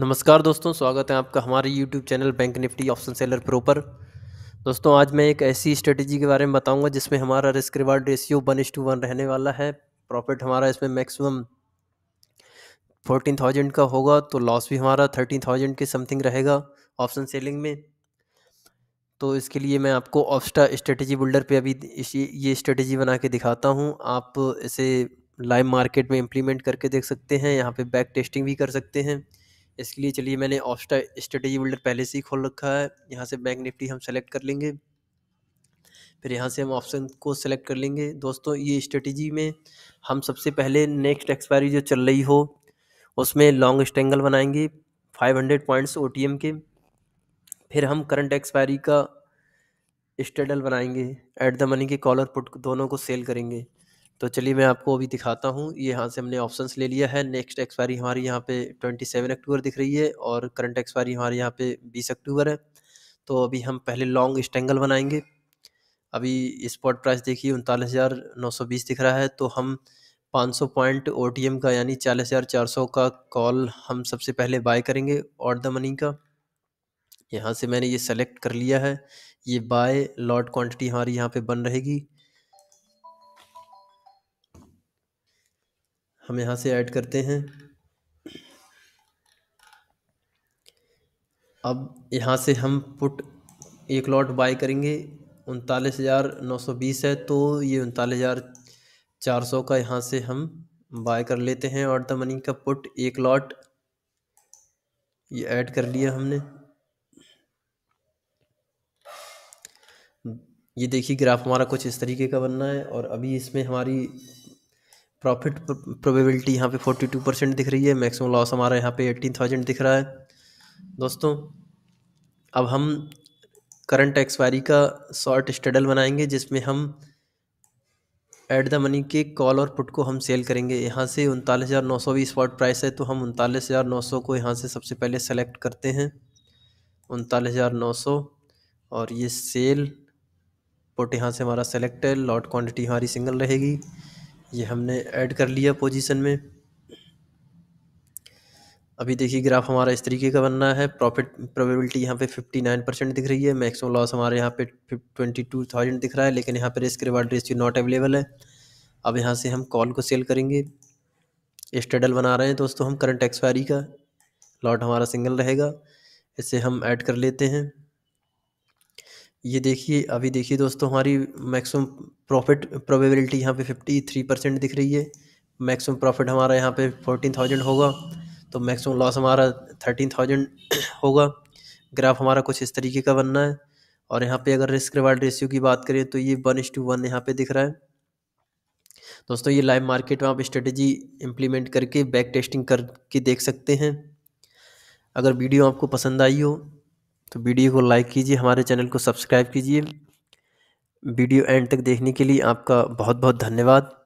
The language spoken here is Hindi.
नमस्कार दोस्तों स्वागत है आपका हमारे YouTube channel bank nifty option seller pro पर दोस्तों आज मैं एक ऐसी स्ट्रेटजी के बारे में बताऊंगा जिसमें हमारा risk reward ratio one is two one रहने वाला है प्रॉफिट हमारा इसमें मैक्सिमम फोर्टीन थाउजेंड का होगा तो लॉस भी हमारा थर्टीन थाउजेंड के समथिंग रहेगा ऑप्शन सेलिंग में तो इसके लिए मैं आपको ऑप्स्टा स्ट्रेटजी बिल्डर पे अभी ये स्ट्रेटजी बना के दिखाता हूँ आप इसे लाइव मार्केट में इम्प्लीमेंट करके देख सकते हैं यहाँ पे बैक टेस्टिंग भी कर सकते हैं इसके लिए चलिए मैंने ऑप्स्टा स्ट्रेटेजी बिल्डर पहले से ही खोल रखा है यहाँ से बैंक निफ्टी हम सेलेक्ट कर लेंगे फिर यहाँ से हम ऑप्शन को सेलेक्ट कर लेंगे दोस्तों ये स्ट्रेटेजी में हम सबसे पहले नेक्स्ट एक्सपायरी जो चल रही हो उसमें लॉन्ग स्ट्रेंगल बनाएंगे 500 पॉइंट्स ओ के फिर हम करंट एक्सपायरी का स्टेडल बनाएंगे एट द मनी के कॉलर पुट दोनों को सेल करेंगे तो चलिए मैं आपको अभी दिखाता हूँ ये यहाँ से हमने ऑप्शंस ले लिया है नेक्स्ट एक्सपायरी हमारी यहाँ पे 27 अक्टूबर दिख रही है और करंट एक्सपायरी हमारे यहाँ पे 20 अक्टूबर है तो अभी हम पहले लॉन्ग स्टेंगल बनाएंगे अभी स्पॉट प्राइस देखिए उनतालीस हज़ार नौ सौ बीस दिख रहा है तो हम 500 पॉइंट ओ का यानी 40,400 का कॉल हम सबसे पहले बाय करेंगे ऑट द मनी का यहाँ से मैंने ये सेलेक्ट कर लिया है ये बाय लॉट क्वांटिटी हमारी यहाँ पे बन रहेगी हम यहाँ से ऐड करते हैं अब यहाँ से हम पुट एक लॉट बाय करेंगे उनतालीस हज़ार नौ सौ बीस है तो ये उनतालीस हज़ार चार सौ का यहाँ से हम बाय कर लेते हैं और द मनी का पुट एक लॉट ये ऐड कर लिया हमने ये देखिए ग्राफ हमारा कुछ इस तरीके का बनना है और अभी इसमें हमारी प्रॉफिट प्रोबेबिलिटी यहाँ पे 42 परसेंट दिख रही है मैक्सिमम लॉस हमारा यहाँ पे 18,000 दिख रहा है दोस्तों अब हम करंट एक्सपायरी का शॉर्ट स्टडल बनाएंगे जिसमें हम एट द मनी के कॉल और पुट को हम सेल करेंगे यहाँ से उनतालीस हज़ार नौ सौ भी स्पॉट प्राइस है तो हम उनतालीस हज़ार नौ सौ को यहाँ से सबसे पहले सेलेक्ट करते हैं उनतालीस हज़ार नौ सौ और ये सेल पुट यहाँ से हमारा सेलेक्ट है लॉट क्वांटिटी हमारी सिंगल रहेगी ये हमने ऐड कर लिया पोजीशन में अभी देखिए ग्राफ हमारा इस तरीके का बनना है प्रॉफिट प्रोबेबिलिटी यहाँ पे 59 परसेंट दिख रही है मैक्सिमम लॉस हमारे यहाँ पे 22,000 दिख रहा है लेकिन यहाँ पे risk reward ratio not available है अब यहाँ से हम कॉल को सेल करेंगे स्टेडल बना रहे हैं दोस्तों हम करंट एक्सपायरी का लॉट हमारा सिंगल रहेगा इसे हम ऐड कर लेते हैं ये देखिए अभी देखिए दोस्तों हमारी मैक्सिमम प्रॉफिट प्रोबेबिलिटी यहाँ पे फिफ्टी थ्री परसेंट दिख रही है मैक्सिमम प्रॉफिट हमारा यहाँ पे फोर्टीन थाउजेंड होगा तो मैक्सिमम लॉस हमारा थर्टीन थाउजेंड होगा ग्राफ हमारा कुछ इस तरीके का बनना है और यहाँ पे अगर रिस्क रिवार्ड रेशियो की बात करें तो ये वन इस टू वन यहाँ पर दिख रहा है दोस्तों ये लाइव मार्केट में आप स्ट्रेटेजी इम्प्लीमेंट करके बैक टेस्टिंग करके देख सकते हैं अगर वीडियो आपको पसंद आई हो तो वीडियो को लाइक कीजिए हमारे चैनल को सब्सक्राइब कीजिए वीडियो एंड तक देखने के लिए आपका बहुत बहुत धन्यवाद